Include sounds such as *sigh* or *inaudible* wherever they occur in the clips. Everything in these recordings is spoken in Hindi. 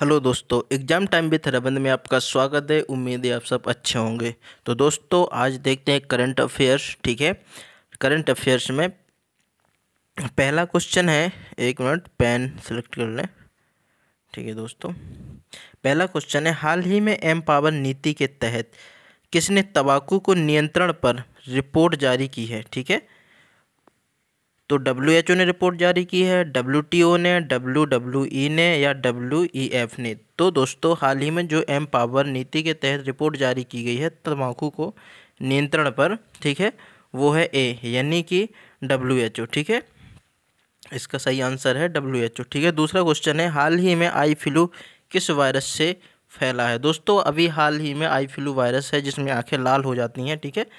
हेलो दोस्तों एग्जाम टाइम भी थराबंद में आपका स्वागत है उम्मीद है आप सब अच्छे होंगे तो दोस्तों आज देखते हैं करंट अफेयर्स ठीक है करंट अफेयर्स में पहला क्वेश्चन है एक मिनट पेन सेलेक्ट कर लें ठीक है दोस्तों पहला क्वेश्चन है हाल ही में एम पावर नीति के तहत किसने तंबाकू को नियंत्रण पर रिपोर्ट जारी की है ठीक है तो डब्ल्यू ने रिपोर्ट जारी की है डब्ल्यू ने डब्ल्यू e ने या डब्ल्यू e ने तो दोस्तों हाल ही में जो एम पावर नीति के तहत रिपोर्ट जारी की गई है तम्बाकू को नियंत्रण पर ठीक है वो है ए यानी कि डब्ल्यू ठीक है इसका सही आंसर है डब्ल्यू ठीक है दूसरा क्वेश्चन है हाल ही में आई फ्लू किस वायरस से फैला है दोस्तों अभी हाल ही में आई फ्लू वायरस है जिसमें आँखें लाल हो जाती हैं ठीक है थीके?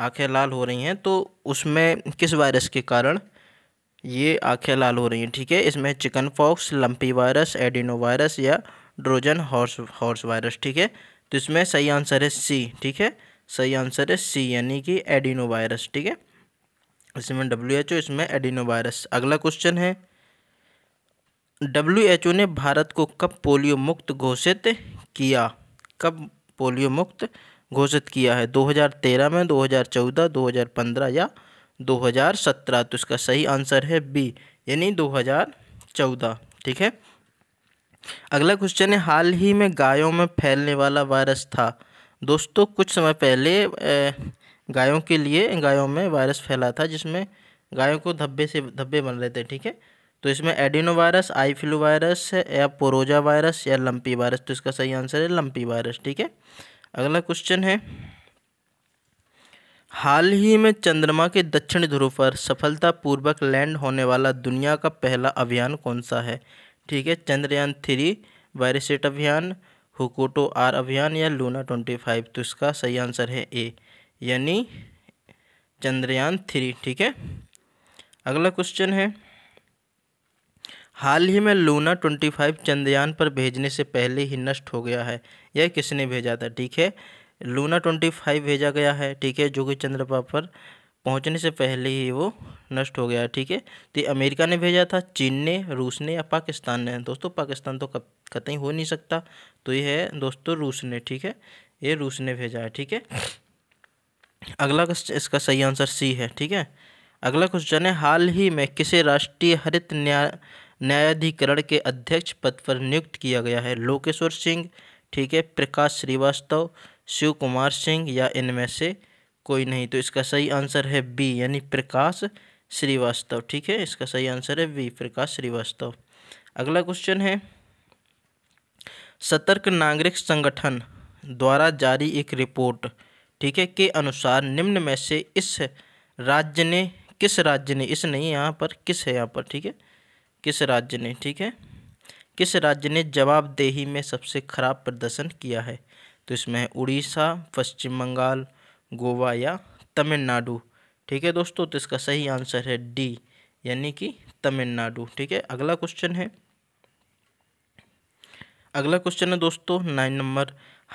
आँखें लाल हो रही हैं तो उसमें किस वायरस के कारण ये आँखें लाल हो रही हैं ठीक है इसमें chickenpox lumpy virus adeno virus या ड्रोजन हॉर्स हॉर्स वायरस ठीक है तो इसमें सही आंसर है सी ठीक है सही आंसर है सी यानी कि एडिनो वायरस ठीक है इसमें डब्ल्यू एच ओ इसमें एडिनो वायरस अगला क्वेश्चन है डब्ल्यू एच ओ ने भारत को कब पोलियो मुक्त घोषित किया कब पोलियो मुक्त घोषित किया है 2013 में 2014 2015 या 2017 तो इसका सही आंसर है बी यानी 2014 ठीक है अगला क्वेश्चन है हाल ही में गायों में फैलने वाला वायरस था दोस्तों कुछ समय पहले गायों के लिए गायों में वायरस फैला था जिसमें गायों को धब्बे से धब्बे बन रहे थे ठीक है तो इसमें adeno virus eye flu virus या पोरोजा वायरस या लंपी वायरस तो इसका सही आंसर है लंपी वायरस ठीक है अगला क्वेश्चन है हाल ही में चंद्रमा के दक्षिण ध्रुव पर सफलतापूर्वक लैंड होने वाला दुनिया का पहला अभियान कौन सा है ठीक है चंद्रयान थ्री वायरसेट अभियान हुकोटो आर अभियान या लूना ट्वेंटी फाइव तो इसका सही आंसर है ए यानी चंद्रयान थ्री ठीक है अगला क्वेश्चन है हाल ही में लूना 25 चंद्रयान पर भेजने से पहले ही नष्ट हो गया है यह किसने भेजा था ठीक है लूना 25 भेजा गया है ठीक है जो कि चंद्रमा पर पहुंचने से पहले ही वो नष्ट हो गया ठीक है तो अमेरिका ने भेजा था चीन ने रूस ने या पाकिस्तान ने दोस्तों पाकिस्तान तो कतई हो नहीं सकता तो ये है दोस्तों रूस ने ठीक है ये रूस ने भेजा है ठीक है अगला इसका सही आंसर सी है ठीक है अगला क्वेश्चन है हाल ही में किसे राष्ट्रीय हरित न्याय न्यायाधिकरण के अध्यक्ष पद पर नियुक्त किया गया है लोकेश्वर सिंह ठीक है प्रकाश श्रीवास्तव शिव कुमार सिंह या इनमें से कोई नहीं तो इसका सही आंसर है बी यानी प्रकाश श्रीवास्तव ठीक है इसका सही आंसर है बी प्रकाश श्रीवास्तव अगला क्वेश्चन है सतर्क नागरिक संगठन द्वारा जारी एक रिपोर्ट ठीक है के अनुसार निम्न में से इस राज्य ने किस राज्य ने इस नहीं यहाँ पर किस है यहाँ पर ठीक है किस राज्य ने ठीक है किस राज्य ने जवाबदेही में सबसे खराब प्रदर्शन किया है तो इसमें है उड़ीसा पश्चिम बंगाल गोवा या तमिलनाडु ठीक है दोस्तों तो इसका सही आंसर है डी यानी कि तमिलनाडु ठीक है अगला क्वेश्चन है अगला क्वेश्चन है दोस्तों नाइन नंबर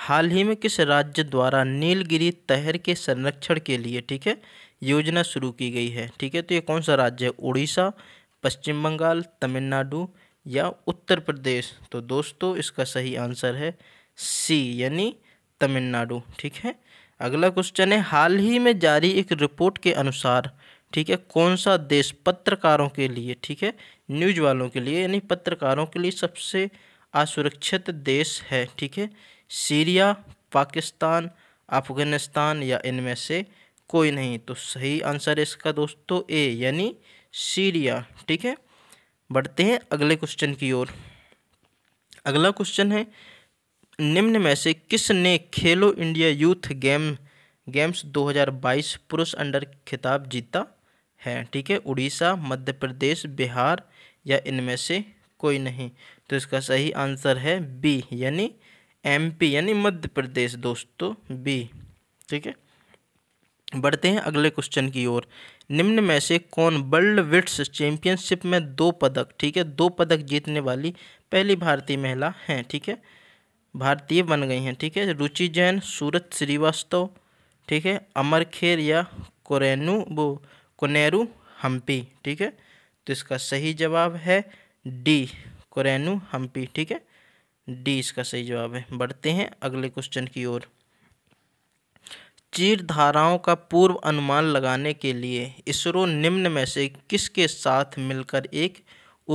हाल ही में किस राज्य द्वारा नीलगिरी तहर के संरक्षण के लिए ठीक है योजना शुरू की गई है ठीक है तो ये कौन सा राज्य है उड़ीसा पश्चिम बंगाल तमिलनाडु या उत्तर प्रदेश तो दोस्तों इसका सही आंसर है सी यानी तमिलनाडु ठीक है अगला क्वेश्चन है हाल ही में जारी एक रिपोर्ट के अनुसार ठीक है कौन सा देश पत्रकारों के लिए ठीक है न्यूज वालों के लिए यानी पत्रकारों के लिए सबसे असुरक्षित देश है ठीक है सीरिया पाकिस्तान अफगानिस्तान या इनमें से कोई नहीं तो सही आंसर इसका दोस्तों ए यानी सीरिया ठीक है बढ़ते हैं अगले क्वेश्चन की ओर अगला क्वेश्चन है निम्न में से किसने खेलो इंडिया यूथ गेम गेम्स 2022 पुरुष अंडर खिताब जीता है ठीक है उड़ीसा मध्य प्रदेश बिहार या इनमें से कोई नहीं तो इसका सही आंसर है बी यानी एमपी यानी मध्य प्रदेश दोस्तों बी ठीक है बढ़ते हैं अगले क्वेश्चन की ओर निम्न में से कौन वर्ल्ड विट्स चैंपियनशिप में दो पदक ठीक है दो पदक जीतने वाली पहली भारतीय महिला हैं ठीक है भारतीय बन गई हैं ठीक है रुचि जैन सूरत श्रीवास्तव ठीक है अमर खेर या कोरेनू वो कोनेरू हम्पी ठीक है तो इसका सही जवाब है डी कोरेनू हम्पी ठीक है डी इसका सही जवाब है बढ़ते हैं अगले क्वेश्चन की ओर चीर धाराओं का पूर्व अनुमान लगाने के लिए इसरो निम्न में से किसके साथ मिलकर एक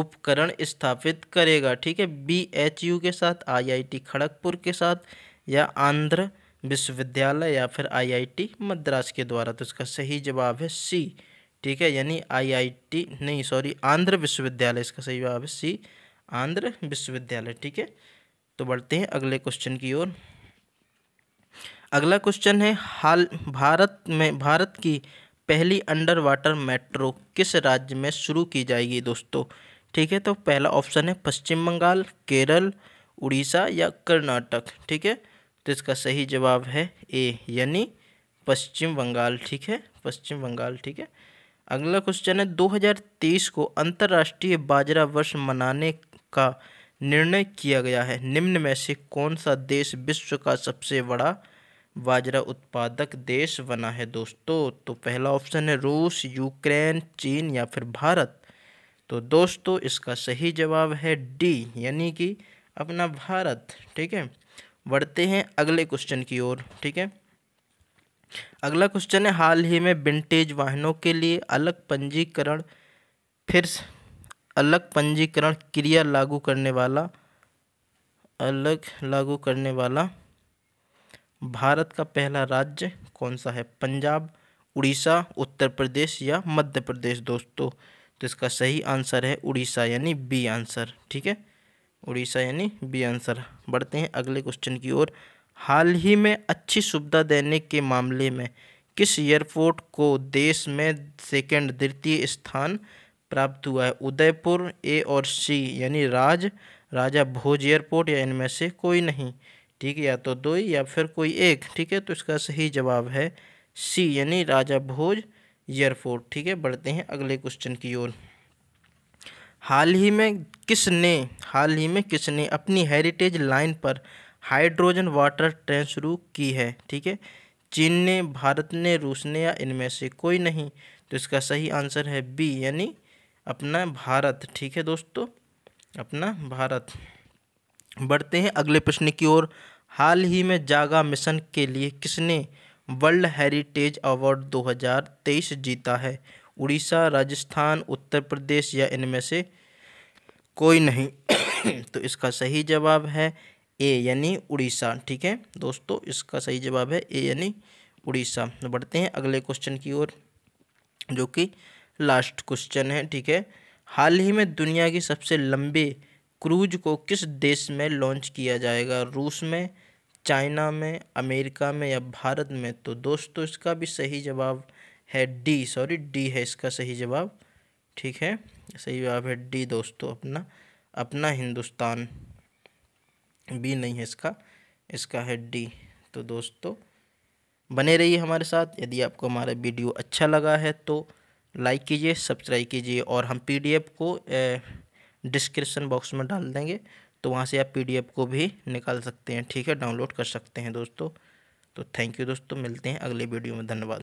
उपकरण स्थापित करेगा ठीक है बी एच यू के साथ आईआईटी खड़गपुर के साथ या आंध्र विश्वविद्यालय या फिर आईआईटी मद्रास के द्वारा तो इसका सही जवाब है सी ठीक है यानी आईआईटी नहीं सॉरी आंध्र विश्वविद्यालय इसका सही जवाब है सी आंध्र विश्वविद्यालय ठीक है तो बढ़ते हैं अगले क्वेश्चन की ओर अगला क्वेश्चन है हाल भारत में भारत की पहली अंडर वाटर मेट्रो किस राज्य में शुरू की जाएगी दोस्तों ठीक है तो पहला ऑप्शन है पश्चिम बंगाल केरल उड़ीसा या कर्नाटक ठीक है तो इसका सही जवाब है ए यानी पश्चिम बंगाल ठीक है पश्चिम बंगाल ठीक है अगला क्वेश्चन है 2023 को अंतर्राष्ट्रीय बाजरा वर्ष मनाने का निर्णय किया गया है निम्न में से कौन सा देश विश्व का सबसे बड़ा बाजरा उत्पादक देश बना है दोस्तों तो पहला ऑप्शन है रूस यूक्रेन चीन या फिर भारत तो दोस्तों इसका सही जवाब है डी यानी कि अपना भारत ठीक है बढ़ते हैं अगले क्वेश्चन की ओर ठीक है अगला क्वेश्चन है हाल ही में विंटेज वाहनों के लिए अलग पंजीकरण फिर अलग पंजीकरण क्रिया लागू करने वाला अलग लागू करने वाला भारत का पहला राज्य कौन सा है पंजाब उड़ीसा उत्तर प्रदेश या मध्य प्रदेश दोस्तों तो इसका सही आंसर है उड़ीसा यानी बी आंसर ठीक है उड़ीसा यानी बी आंसर बढ़ते हैं अगले क्वेश्चन की ओर हाल ही में अच्छी सुविधा देने के मामले में किस एयरपोर्ट को देश में सेकेंड द्वितीय स्थान प्राप्त हुआ है उदयपुर ए और सी यानी राज राजा भोज एयरपोर्ट या इनमें से कोई नहीं ठीक है या तो दो या फिर कोई एक ठीक है तो इसका सही जवाब है सी यानी राजा भोज एयरफोर्ट ठीक है बढ़ते हैं अगले क्वेश्चन की ओर हाल ही में किसने हाल ही में किसने अपनी हेरिटेज लाइन पर हाइड्रोजन वाटर ट्रेन शुरू की है ठीक है चीन ने भारत ने रूस ने या इनमें से कोई नहीं तो इसका सही आंसर है बी यानी अपना भारत ठीक है दोस्तों अपना भारत बढ़ते हैं अगले प्रश्न की ओर हाल ही में जागा मिशन के लिए किसने वर्ल्ड हेरिटेज अवार्ड 2023 जीता है उड़ीसा राजस्थान उत्तर प्रदेश या इनमें से कोई नहीं *coughs* तो इसका सही जवाब है ए यानी उड़ीसा ठीक है दोस्तों इसका सही जवाब है ए यानी उड़ीसा तो बढ़ते हैं अगले क्वेश्चन की ओर जो कि लास्ट क्वेश्चन है ठीक है हाल ही में दुनिया की सबसे लंबे क्रूज को किस देश में लॉन्च किया जाएगा रूस में चाइना में अमेरिका में या भारत में तो दोस्तों इसका भी सही जवाब है डी सॉरी डी है इसका सही जवाब ठीक है सही जवाब है डी दोस्तों अपना अपना हिंदुस्तान बी नहीं है इसका इसका है डी तो दोस्तों बने रहिए हमारे साथ यदि आपको हमारा वीडियो अच्छा लगा है तो लाइक कीजिए सब्सक्राइब कीजिए और हम पीडीएफ को ए, डिस्क्रिप्शन बॉक्स में डाल देंगे तो वहाँ से आप पीडीएफ को भी निकाल सकते हैं ठीक है डाउनलोड कर सकते हैं दोस्तों तो थैंक यू दोस्तों मिलते हैं अगले वीडियो में धन्यवाद